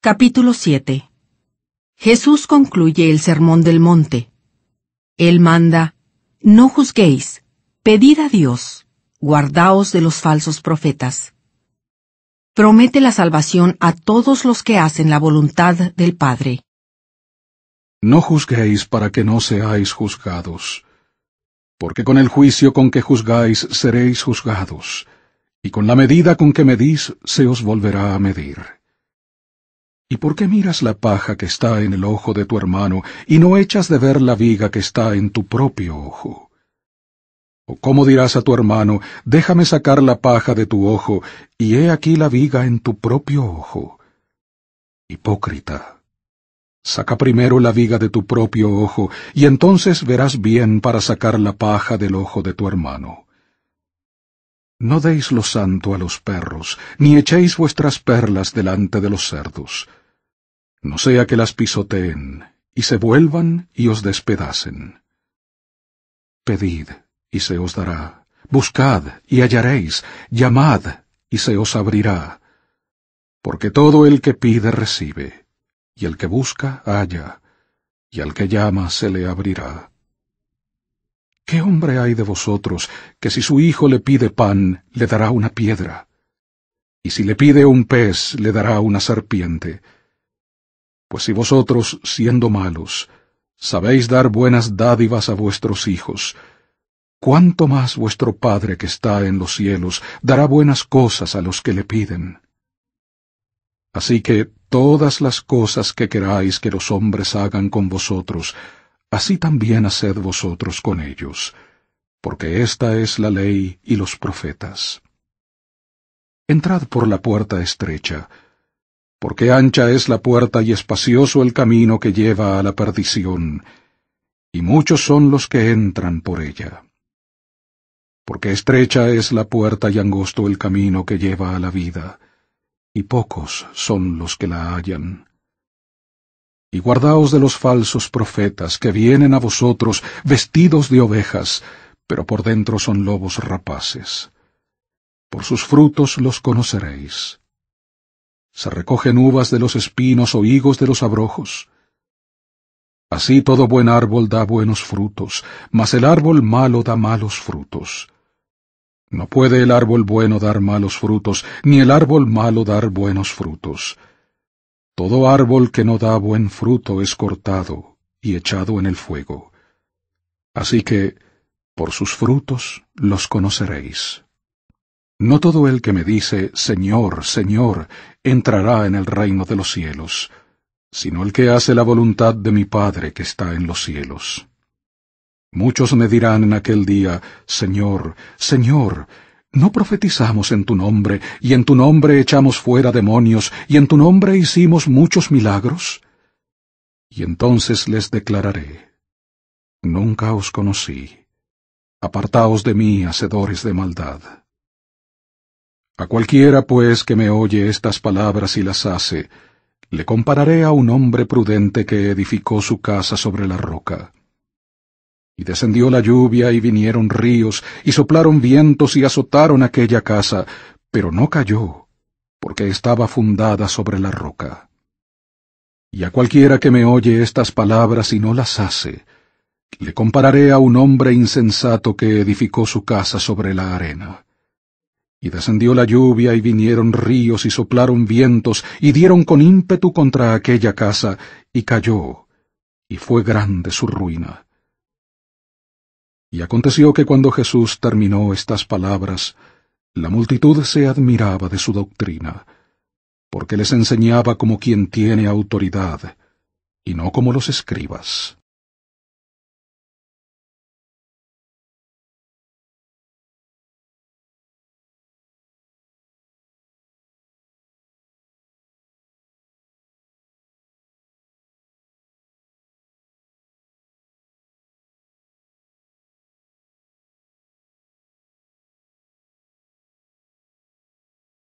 Capítulo 7 Jesús concluye el Sermón del Monte. Él manda, No juzguéis, pedid a Dios, guardaos de los falsos profetas. Promete la salvación a todos los que hacen la voluntad del Padre. No juzguéis para que no seáis juzgados, porque con el juicio con que juzgáis seréis juzgados, y con la medida con que medís se os volverá a medir. ¿Y por qué miras la paja que está en el ojo de tu hermano y no echas de ver la viga que está en tu propio ojo? ¿O cómo dirás a tu hermano, déjame sacar la paja de tu ojo y he aquí la viga en tu propio ojo? Hipócrita, saca primero la viga de tu propio ojo y entonces verás bien para sacar la paja del ojo de tu hermano. No deis lo santo a los perros, ni echéis vuestras perlas delante de los cerdos no sea que las pisoteen, y se vuelvan y os despedacen. Pedid, y se os dará, buscad, y hallaréis, llamad, y se os abrirá. Porque todo el que pide recibe, y el que busca halla, y al que llama se le abrirá. ¿Qué hombre hay de vosotros que si su hijo le pide pan, le dará una piedra? Y si le pide un pez, le dará una serpiente? Pues si vosotros, siendo malos, sabéis dar buenas dádivas a vuestros hijos, ¿cuánto más vuestro Padre que está en los cielos dará buenas cosas a los que le piden? Así que todas las cosas que queráis que los hombres hagan con vosotros, así también haced vosotros con ellos, porque esta es la ley y los profetas. Entrad por la puerta estrecha, porque ancha es la puerta y espacioso el camino que lleva a la perdición, y muchos son los que entran por ella. Porque estrecha es la puerta y angosto el camino que lleva a la vida, y pocos son los que la hallan. Y guardaos de los falsos profetas que vienen a vosotros vestidos de ovejas, pero por dentro son lobos rapaces. Por sus frutos los conoceréis se recogen uvas de los espinos o higos de los abrojos. Así todo buen árbol da buenos frutos, mas el árbol malo da malos frutos. No puede el árbol bueno dar malos frutos, ni el árbol malo dar buenos frutos. Todo árbol que no da buen fruto es cortado y echado en el fuego. Así que, por sus frutos los conoceréis. No todo el que me dice, Señor, Señor, entrará en el reino de los cielos, sino el que hace la voluntad de mi Padre que está en los cielos. Muchos me dirán en aquel día, Señor, Señor, ¿no profetizamos en tu nombre, y en tu nombre echamos fuera demonios, y en tu nombre hicimos muchos milagros? Y entonces les declararé, Nunca os conocí. Apartaos de mí, hacedores de maldad. A cualquiera, pues, que me oye estas palabras y las hace, le compararé a un hombre prudente que edificó su casa sobre la roca. Y descendió la lluvia y vinieron ríos, y soplaron vientos y azotaron aquella casa, pero no cayó, porque estaba fundada sobre la roca. Y a cualquiera que me oye estas palabras y no las hace, le compararé a un hombre insensato que edificó su casa sobre la arena. Y descendió la lluvia y vinieron ríos y soplaron vientos y dieron con ímpetu contra aquella casa y cayó, y fue grande su ruina. Y aconteció que cuando Jesús terminó estas palabras, la multitud se admiraba de su doctrina, porque les enseñaba como quien tiene autoridad, y no como los escribas.